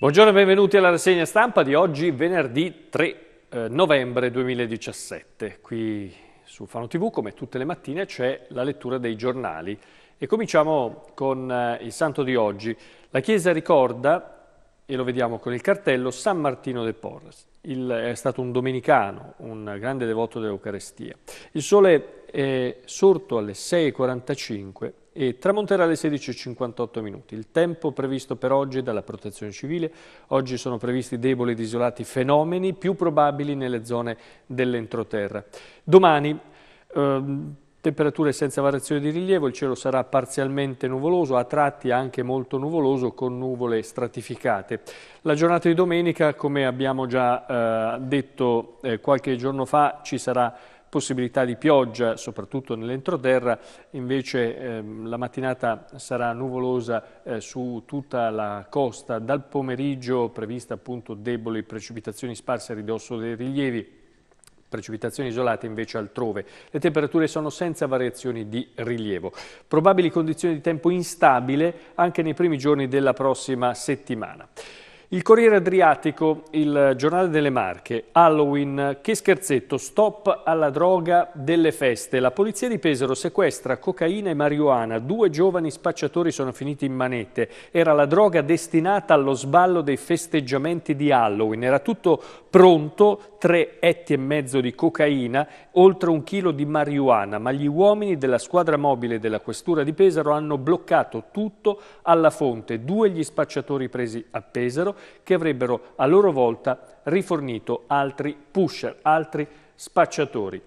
Buongiorno e benvenuti alla rassegna stampa di oggi, venerdì 3 eh, novembre 2017. Qui su Fano TV, come tutte le mattine, c'è la lettura dei giornali. E cominciamo con eh, il santo di oggi. La Chiesa ricorda, e lo vediamo con il cartello, San Martino de Porres il, è stato un domenicano, un grande devoto dell'Eucarestia. Il sole è sorto alle 6.45 e tramonterà alle 16.58 minuti. Il tempo previsto per oggi dalla protezione civile. Oggi sono previsti deboli ed isolati fenomeni più probabili nelle zone dell'entroterra. Domani ehm, Temperature senza variazione di rilievo, il cielo sarà parzialmente nuvoloso, a tratti anche molto nuvoloso con nuvole stratificate. La giornata di domenica, come abbiamo già eh, detto eh, qualche giorno fa, ci sarà possibilità di pioggia, soprattutto nell'entroterra, invece ehm, la mattinata sarà nuvolosa eh, su tutta la costa, dal pomeriggio prevista appunto deboli precipitazioni sparse a ridosso dei rilievi, precipitazioni isolate invece altrove. Le temperature sono senza variazioni di rilievo. Probabili condizioni di tempo instabile anche nei primi giorni della prossima settimana. Il Corriere Adriatico, il giornale delle Marche, Halloween, che scherzetto, stop alla droga delle feste. La polizia di Pesaro sequestra cocaina e marijuana, due giovani spacciatori sono finiti in manette. Era la droga destinata allo sballo dei festeggiamenti di Halloween, era tutto pronto, tre etti e mezzo di cocaina, oltre un chilo di marijuana, ma gli uomini della squadra mobile della questura di Pesaro hanno bloccato tutto alla fonte, due gli spacciatori presi a Pesaro che avrebbero a loro volta rifornito altri pusher, altri spacciatori.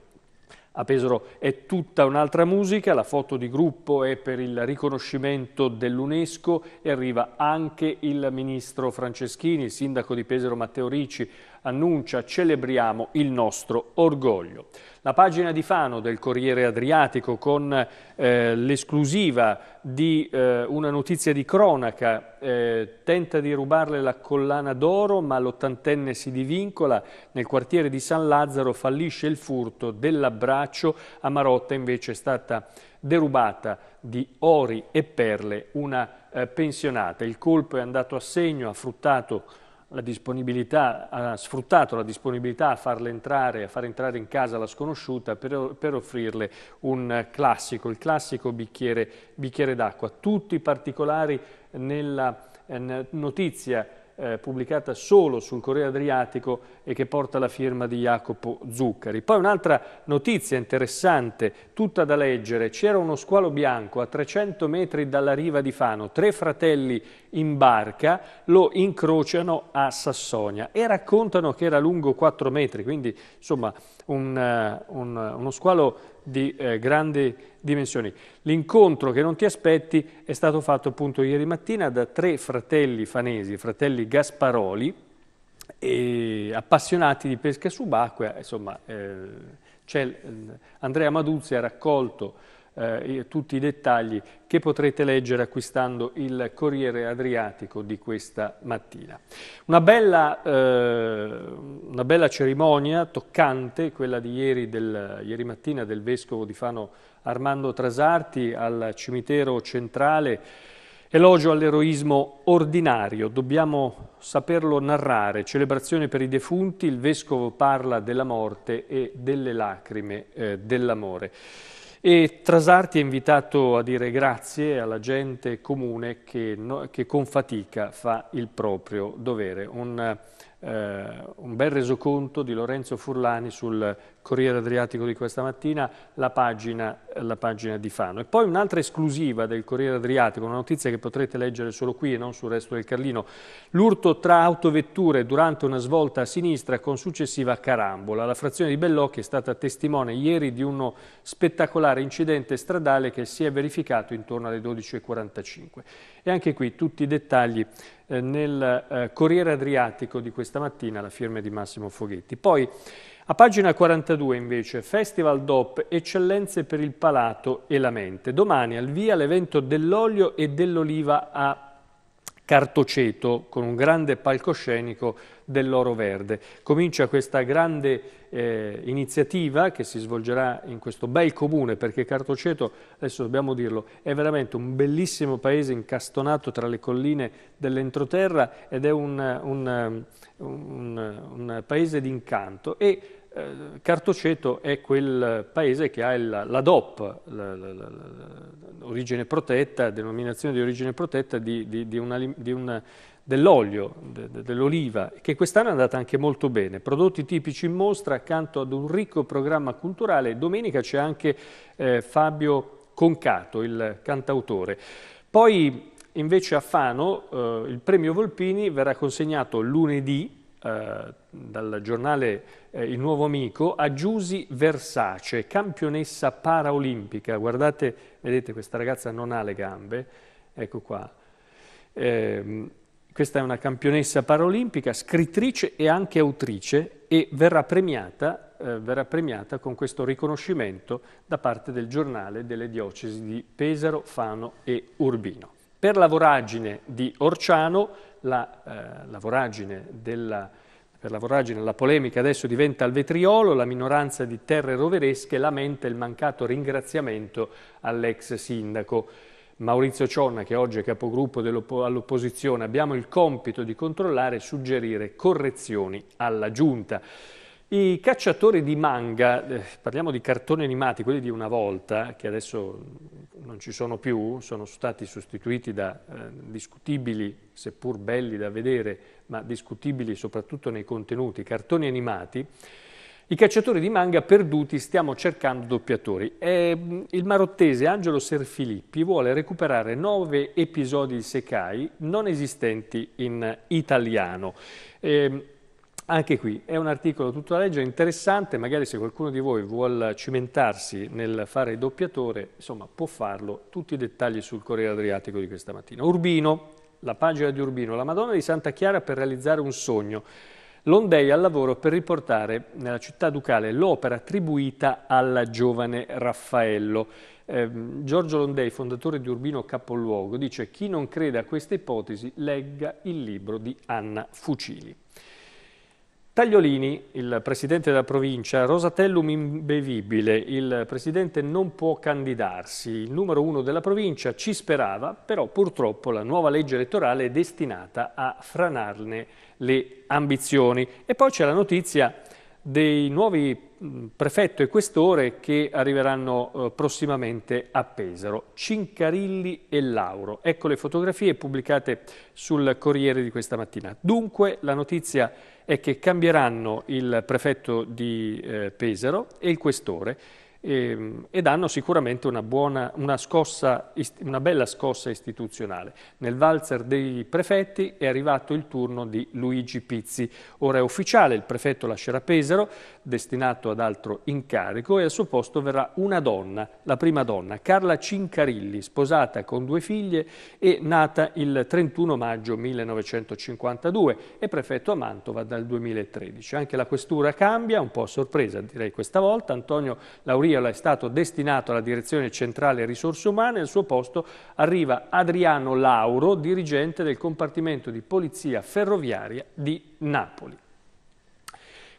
A Pesaro è tutta un'altra musica, la foto di gruppo è per il riconoscimento dell'UNESCO e arriva anche il ministro Franceschini, il sindaco di Pesaro Matteo Ricci, annuncia celebriamo il nostro orgoglio. La pagina di Fano del Corriere Adriatico con eh, l'esclusiva di eh, una notizia di cronaca eh, tenta di rubarle la collana d'oro ma l'ottantenne si divincola nel quartiere di San Lazzaro fallisce il furto dell'abbraccio a Marotta invece è stata derubata di ori e perle una eh, pensionata il colpo è andato a segno ha fruttato la disponibilità, ha sfruttato la disponibilità a farle entrare, a far entrare in casa la sconosciuta per, per offrirle un classico, il classico bicchiere, bicchiere d'acqua. Tutti i particolari nella eh, notizia eh, pubblicata solo sul Corriere Adriatico e che porta la firma di Jacopo Zuccari. Poi un'altra notizia interessante, tutta da leggere, c'era uno squalo bianco a 300 metri dalla riva di Fano, tre fratelli in barca, lo incrociano a Sassonia e raccontano che era lungo 4 metri, quindi insomma un, eh, un, uno squalo di eh, grandi dimensioni. L'incontro che non ti aspetti è stato fatto appunto ieri mattina da tre fratelli fanesi, fratelli Gasparoli, appassionati di pesca subacquea, insomma eh, eh Andrea Maduzzi ha raccolto eh, tutti i dettagli che potrete leggere acquistando il Corriere Adriatico di questa mattina. Una bella, eh, una bella cerimonia toccante, quella di ieri, del, ieri mattina del Vescovo di Fano Armando Trasarti al cimitero centrale Elogio all'eroismo ordinario, dobbiamo saperlo narrare, celebrazione per i defunti, il Vescovo parla della morte e delle lacrime eh, dell'amore. E Trasarti è invitato a dire grazie alla gente comune che, no, che con fatica fa il proprio dovere. Un eh, un bel resoconto di Lorenzo Furlani sul Corriere Adriatico di questa mattina, la pagina, la pagina di Fano. E poi un'altra esclusiva del Corriere Adriatico, una notizia che potrete leggere solo qui e non sul resto del Carlino. L'urto tra autovetture durante una svolta a sinistra con successiva carambola. La frazione di Bellocchi è stata testimone ieri di uno spettacolare incidente stradale che si è verificato intorno alle 12.45. E anche qui tutti i dettagli eh, nel eh, Corriere Adriatico di questa mattina la firma di Massimo Foghetti. Poi a pagina 42 invece Festival DOP Eccellenze per il palato e la mente. Domani al via l'evento dell'olio e dell'oliva a cartoceto con un grande palcoscenico dell'oro verde. Comincia questa grande eh, iniziativa che si svolgerà in questo bel comune perché Cartoceto, adesso dobbiamo dirlo, è veramente un bellissimo paese incastonato tra le colline dell'entroterra ed è un, un, un, un paese d'incanto e eh, Cartoceto è quel paese che ha il, la DOP, l'origine protetta, denominazione di origine protetta dell'olio, de, de, dell'oliva, che quest'anno è andata anche molto bene. Prodotti tipici in mostra, accanto ad un ricco programma culturale. Domenica c'è anche eh, Fabio Concato, il cantautore. Poi invece a Fano eh, il premio Volpini verrà consegnato lunedì, eh, dal giornale eh, Il Nuovo Amico, a Giusi Versace, campionessa paraolimpica. Guardate, vedete, questa ragazza non ha le gambe, ecco qua. Eh, questa è una campionessa paraolimpica, scrittrice e anche autrice e verrà premiata, eh, verrà premiata, con questo riconoscimento da parte del giornale delle diocesi di Pesaro, Fano e Urbino. Per la voragine di Orciano, la, eh, la voragine della, per la voragine la polemica adesso diventa al vetriolo, la minoranza di terre roveresche lamenta il mancato ringraziamento all'ex sindaco. Maurizio Cionna, che oggi è capogruppo all'opposizione, abbiamo il compito di controllare e suggerire correzioni alla Giunta. I cacciatori di manga, eh, parliamo di cartoni animati, quelli di una volta, che adesso non ci sono più, sono stati sostituiti da eh, discutibili, seppur belli da vedere, ma discutibili soprattutto nei contenuti, cartoni animati, i cacciatori di manga perduti stiamo cercando doppiatori. E, mm, il marottese Angelo Serfilippi vuole recuperare nove episodi di sekai non esistenti in italiano. E, ehm, anche qui è un articolo tutto alla legge interessante, magari se qualcuno di voi vuole cimentarsi nel fare doppiatore, insomma può farlo, tutti i dettagli sul Corriere Adriatico di questa mattina. Urbino, la pagina di Urbino, la Madonna di Santa Chiara per realizzare un sogno. L'Ondei al lavoro per riportare nella città ducale l'opera attribuita alla giovane Raffaello. Eh, Giorgio Londei, fondatore di Urbino Capoluogo, dice chi non crede a questa ipotesi legga il libro di Anna Fucili. Tagliolini, il presidente della provincia, Rosatellum imbevibile, il presidente non può candidarsi, il numero uno della provincia ci sperava, però purtroppo la nuova legge elettorale è destinata a franarne le ambizioni. E poi c'è la notizia dei nuovi prefetto e questore che arriveranno eh, prossimamente a Pesaro, Cincarilli e Lauro. Ecco le fotografie pubblicate sul Corriere di questa mattina. Dunque la notizia è che cambieranno il prefetto di eh, Pesaro e il questore e, ehm, e danno sicuramente una, buona, una, scossa, una bella scossa istituzionale. Nel valzer dei prefetti è arrivato il turno di Luigi Pizzi. Ora è ufficiale, il prefetto lascerà Pesaro, destinato ad altro incarico, e al suo posto verrà una donna, la prima donna, Carla Cincarilli, sposata con due figlie e nata il 31 maggio 1952 e prefetto a Mantova dal 2013. Anche la questura cambia, un po' a sorpresa direi questa volta, Antonio Lauria Briola è stato destinato alla direzione centrale risorse umane al suo posto arriva Adriano Lauro, dirigente del compartimento di polizia ferroviaria di Napoli.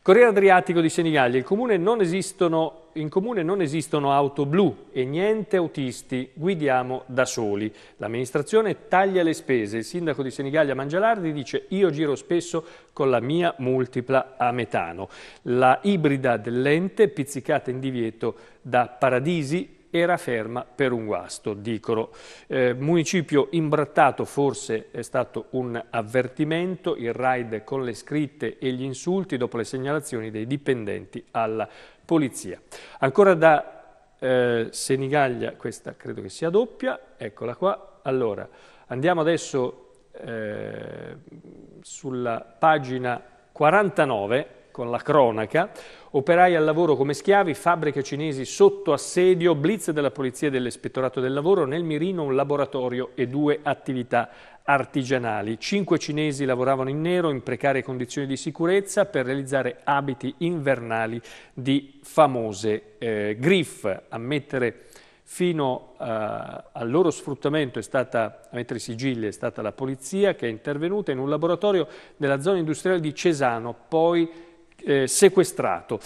Corriere Adriatico di Senigallia, in comune, esistono, in comune, non esistono, auto blu e niente autisti, guidiamo da soli. L'amministrazione taglia le spese, il sindaco di Senigallia Mangialardi dice io giro spesso con la mia multipla a metano. La ibrida dell'ente pizzicata in divieto da Paradisi era ferma per un guasto, dicono. Eh, municipio imbrattato forse è stato un avvertimento, il raid con le scritte e gli insulti dopo le segnalazioni dei dipendenti alla polizia. Ancora da eh, Senigaglia, questa credo che sia doppia, eccola qua. Allora, andiamo adesso eh, sulla pagina 49 con la cronaca, operai al lavoro come schiavi, fabbriche cinesi sotto assedio, blitz della polizia e dell'ispettorato del lavoro, nel mirino un laboratorio e due attività artigianali. Cinque cinesi lavoravano in nero in precarie condizioni di sicurezza per realizzare abiti invernali di famose eh, griff. Ammettere fino eh, al loro sfruttamento è stata, a mettere i sigilli è stata la polizia che è intervenuta in un laboratorio della zona industriale di Cesano, poi eh, sequestrato.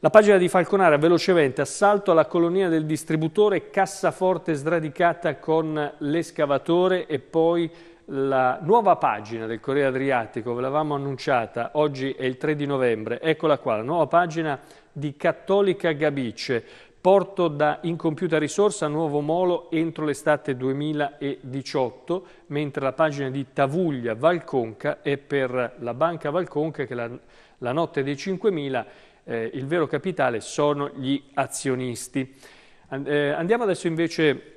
La pagina di Falconara, velocemente, assalto alla colonia del distributore, cassaforte sradicata con l'escavatore e poi la nuova pagina del Corriere Adriatico, ve l'avevamo annunciata, oggi è il 3 di novembre, eccola qua, la nuova pagina di Cattolica Gabice, Porto da incompiuta risorsa Nuovo Molo entro l'estate 2018, mentre la pagina di Tavuglia Valconca è per la Banca Valconca che la, la notte dei 5.000 eh, il vero capitale sono gli azionisti. And, eh, andiamo adesso invece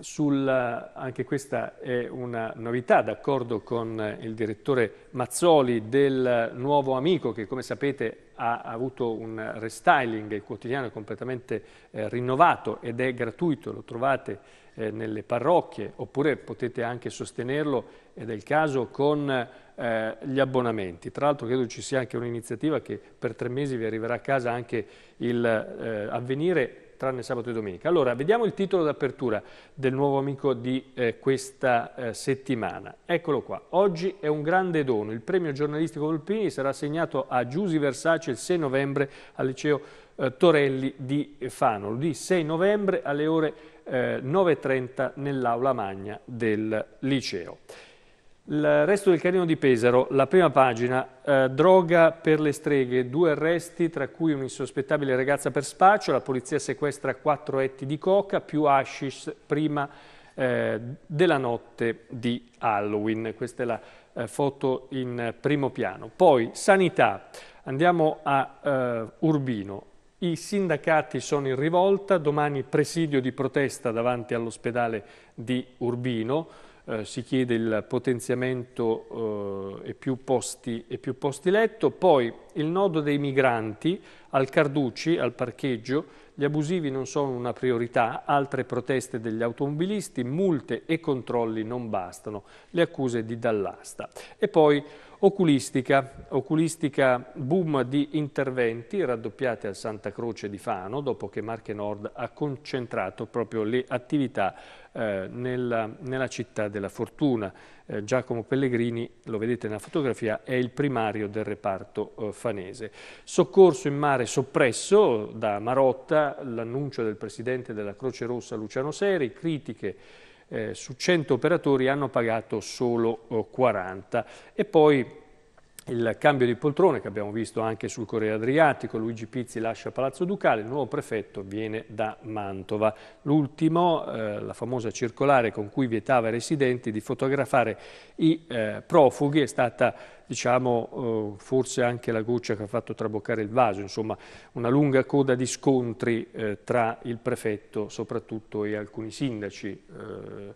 sul, anche questa è una novità, d'accordo con il direttore Mazzoli del Nuovo Amico che come sapete ha avuto un restyling, il quotidiano è completamente eh, rinnovato ed è gratuito, lo trovate eh, nelle parrocchie, oppure potete anche sostenerlo, ed è il caso, con eh, gli abbonamenti. Tra l'altro credo ci sia anche un'iniziativa che per tre mesi vi arriverà a casa anche il eh, avvenire tranne sabato e domenica. Allora, vediamo il titolo d'apertura del nuovo amico di eh, questa eh, settimana. Eccolo qua. Oggi è un grande dono. Il premio giornalistico Volpini sarà assegnato a Giusi Versace il 6 novembre al liceo eh, Torelli di Fano, Lunedì 6 novembre alle ore 9.30 eh, nell'aula magna del liceo. Il resto del Carino di Pesaro, la prima pagina, eh, droga per le streghe, due arresti tra cui un'insospettabile ragazza per spaccio, la polizia sequestra quattro etti di coca più hashish prima eh, della notte di Halloween. Questa è la eh, foto in primo piano. Poi sanità, andiamo a eh, Urbino. I sindacati sono in rivolta, domani presidio di protesta davanti all'ospedale di Urbino eh, si chiede il potenziamento eh, e, più posti, e più posti letto, poi il nodo dei migranti al Carducci, al parcheggio, gli abusivi non sono una priorità, altre proteste degli automobilisti, multe e controlli non bastano, le accuse di dall'asta. E poi Oculistica, oculistica boom di interventi raddoppiati al Santa Croce di Fano dopo che Marche Nord ha concentrato proprio le attività eh, nella, nella, città della fortuna. Eh, Giacomo Pellegrini, lo vedete nella fotografia, è il primario del reparto eh, fanese. Soccorso in mare soppresso da Marotta, l'annuncio del presidente della Croce Rossa Luciano Seri, critiche eh, su 100 operatori hanno pagato solo 40. Eh, e poi il cambio di poltrone che abbiamo visto anche sul Corriere Adriatico, Luigi Pizzi lascia Palazzo Ducale, il nuovo prefetto viene da Mantova. L'ultimo, eh, la famosa circolare con cui vietava ai residenti di fotografare i eh, profughi, è stata diciamo, eh, forse anche la goccia che ha fatto traboccare il vaso, insomma una lunga coda di scontri eh, tra il prefetto soprattutto e alcuni sindaci. Eh,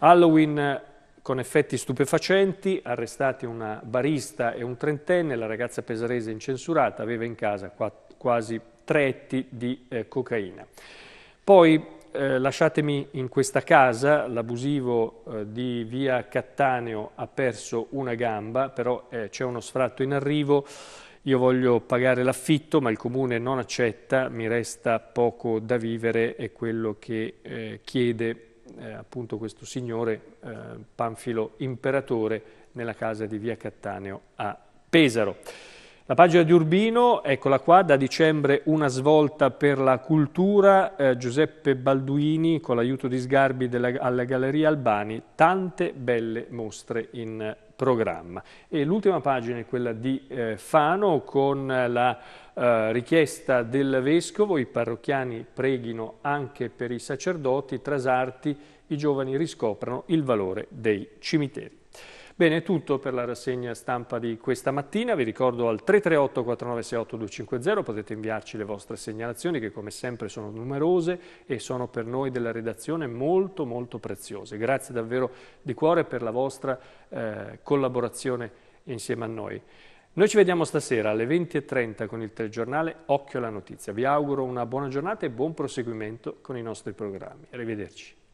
Halloween con effetti stupefacenti, arrestati una barista e un trentenne, la ragazza pesarese incensurata aveva in casa quasi tre etti di eh, cocaina. Poi eh, lasciatemi in questa casa, l'abusivo eh, di via Cattaneo ha perso una gamba, però eh, c'è uno sfratto in arrivo, io voglio pagare l'affitto ma il comune non accetta, mi resta poco da vivere, è quello che eh, chiede eh, appunto questo signore eh, Panfilo Imperatore nella casa di via Cattaneo a Pesaro. La pagina di Urbino, eccola qua, da dicembre una svolta per la cultura, eh, Giuseppe Balduini con l'aiuto di Sgarbi della, alla Galleria Albani, tante belle mostre in programma. E l'ultima pagina è quella di eh, Fano con la eh, richiesta del Vescovo, i parrocchiani preghino anche per i sacerdoti, trasarti, i giovani riscoprano il valore dei cimiteri. Bene, è tutto per la rassegna stampa di questa mattina. Vi ricordo al 338 4968 250 potete inviarci le vostre segnalazioni che come sempre sono numerose e sono per noi della redazione molto molto preziose. Grazie davvero di cuore per la vostra eh, collaborazione insieme a noi. Noi ci vediamo stasera alle 20.30 con il telegiornale Occhio alla Notizia. Vi auguro una buona giornata e buon proseguimento con i nostri programmi. Arrivederci.